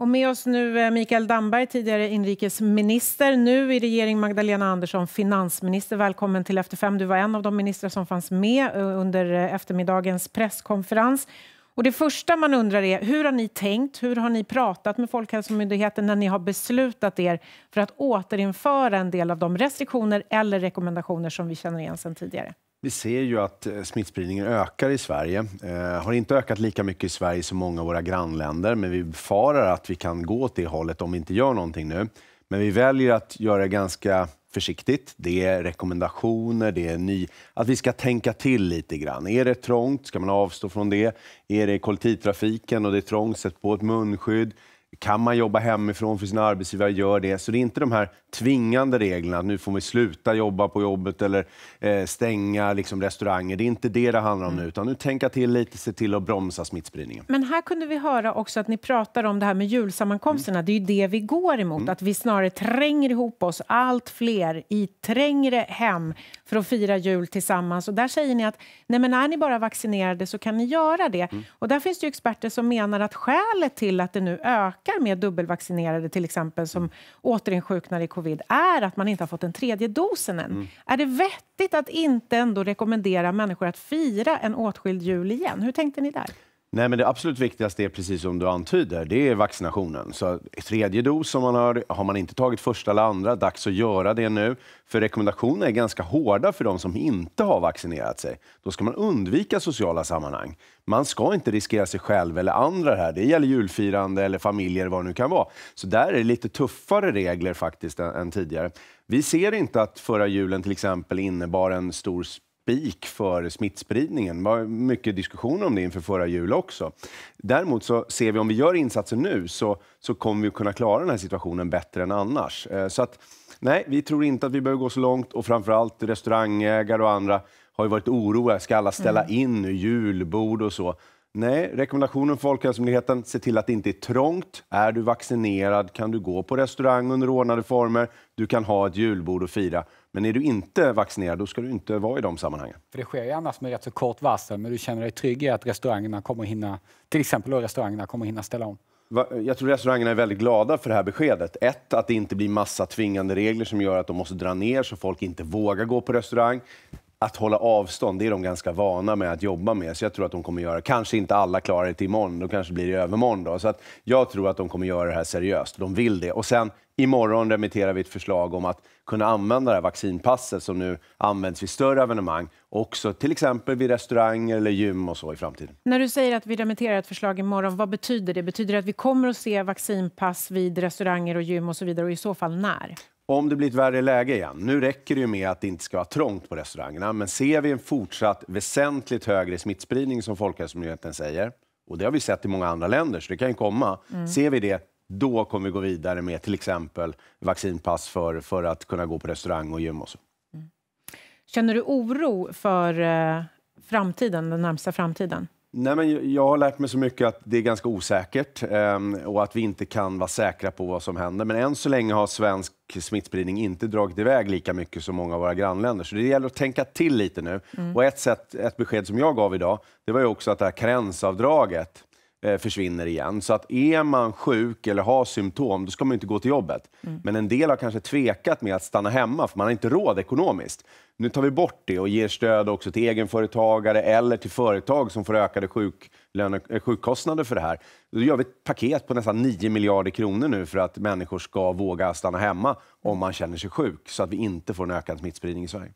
Och med oss nu Mikael Damberg, tidigare inrikesminister, nu i regering Magdalena Andersson, finansminister. Välkommen till Efter fem. Du var en av de ministrar som fanns med eh, under eh, eftermiddagens presskonferens. Och det första man undrar är, hur har ni tänkt? Hur har ni pratat med Folkhälsomyndigheten när ni har beslutat er för att återinföra en del av de restriktioner eller rekommendationer som vi känner igen sedan tidigare? Vi ser ju att eh, smittspridningen ökar i Sverige. Eh, har inte ökat lika mycket i Sverige som många av våra grannländer, men vi befarar att vi kan gå åt det hållet om vi inte gör någonting nu. Men vi väljer att göra det ganska försiktigt. Det är rekommendationer, det är ny... Att vi ska tänka till lite grann. Är det trångt, ska man avstå från det? Är det kollektivtrafiken och det är trångt, sätt på ett munskydd. Kan man jobba hemifrån för sina arbetsgivare, gör det. Så det är inte de här tvingande reglerna, att nu får vi sluta jobba på jobbet eller eh, stänga liksom, restauranger. Det är inte det det handlar om nu, mm. utan nu tänka till lite, se till att bromsa smittspridningen. Men här kunde vi höra också att ni pratar om det här med julsammankomsterna. Mm. Det är ju det vi går emot, mm. att vi snarare tränger ihop oss, allt fler, i trängre hem för att fira jul tillsammans. Och där säger ni att nej men är ni bara vaccinerade så kan ni göra det. Mm. Och där finns det experter som menar att skälet till att det nu ökar ökar med dubbelvaccinerade till exempel som mm. återinsjuknar i covid är att man inte har fått den tredje dosen än. Mm. Är det vettigt att inte ändå rekommendera människor att fira en åtskild jul igen? Hur tänkte ni där? Nej, men det absolut viktigaste är precis som du antyder, det är vaccinationen. Så tredje dos som man har, har man inte tagit första eller andra, dags att göra det nu. För rekommendationerna är ganska hårda för de som inte har vaccinerat sig. Då ska man undvika sociala sammanhang. Man ska inte riskera sig själv eller andra här. Det gäller julfirande eller familjer, vad det nu kan vara. Så där är det lite tuffare regler faktiskt än, än tidigare. Vi ser inte att förra julen till exempel innebar en stor spik för smittspridningen. Det var mycket diskussioner om det inför förra jul också. Däremot så ser vi om vi gör insatser nu så, så kommer vi kunna klara den här situationen bättre än annars. Eh, så att, nej, vi tror inte att vi behöver gå så långt och framförallt restaurangägare och andra har ju varit oroliga. Ska alla ställa mm. in julbord och så? Nej, rekommendationen från Folkhälsomyndigheten, se till att det inte är trångt. Är du vaccinerad kan du gå på restaurang under ordnade former. Du kan ha ett julbord och fira. Men är du inte vaccinerad, då ska du inte vara i de sammanhangen. För det sker ju annars med rätt så kort varsel, men du känner dig trygg i att restaurangerna kommer hinna, till exempel restaurangerna kommer hinna ställa om? Jag tror restaurangerna är väldigt glada för det här beskedet. Ett, att det inte blir massa tvingande regler som gör att de måste dra ner så folk inte vågar gå på restaurang att hålla avstånd, det är de ganska vana med att jobba med. Så jag tror att de kommer göra, kanske inte alla klarar det till imorgon, då kanske blir det övermorgon då. Så att jag tror att de kommer göra det här seriöst, de vill det. Och sen imorgon remitterar vi ett förslag om att kunna använda det här vaccinpasset som nu används vid större evenemang, också till exempel vid restauranger eller gym och så i framtiden. När du säger att vi remitterar ett förslag imorgon, vad betyder det? Betyder det att vi kommer att se vaccinpass vid restauranger och gym och så vidare och i så fall när? Om det blir ett värre läge igen, nu räcker det ju med att det inte ska vara trångt på restaurangerna, men ser vi en fortsatt väsentligt högre smittspridning som Folkhälsomyndigheten säger, och det har vi sett i många andra länder, så det kan ju komma, mm. ser vi det, då kommer vi gå vidare med till exempel vaccinpass för, för att kunna gå på restaurang och gym och så. Mm. Känner du oro för eh, framtiden, den närmsta framtiden? Nej, men jag har lärt mig så mycket att det är ganska osäkert ehm, och att vi inte kan vara säkra på vad som händer. Men än så länge har svensk smittspridning inte dragit iväg lika mycket som många av våra grannländer. Så det gäller att tänka till lite nu. Mm. Och ett, sätt, ett besked som jag gav idag, det var ju också att det här karensavdraget Eh, försvinner igen. Så att är man sjuk eller har symptom, då ska man inte gå till jobbet. Mm. Men en del har kanske tvekat med att stanna hemma, för man har inte råd ekonomiskt. Nu tar vi bort det och ger stöd också till egenföretagare eller till företag som får ökade sjuklöne, eh, sjukkostnader för det här. Då gör vi ett paket på nästan 9 miljarder kronor nu för att människor ska våga stanna hemma om man känner sig sjuk, så att vi inte får en ökad smittspridning i Sverige.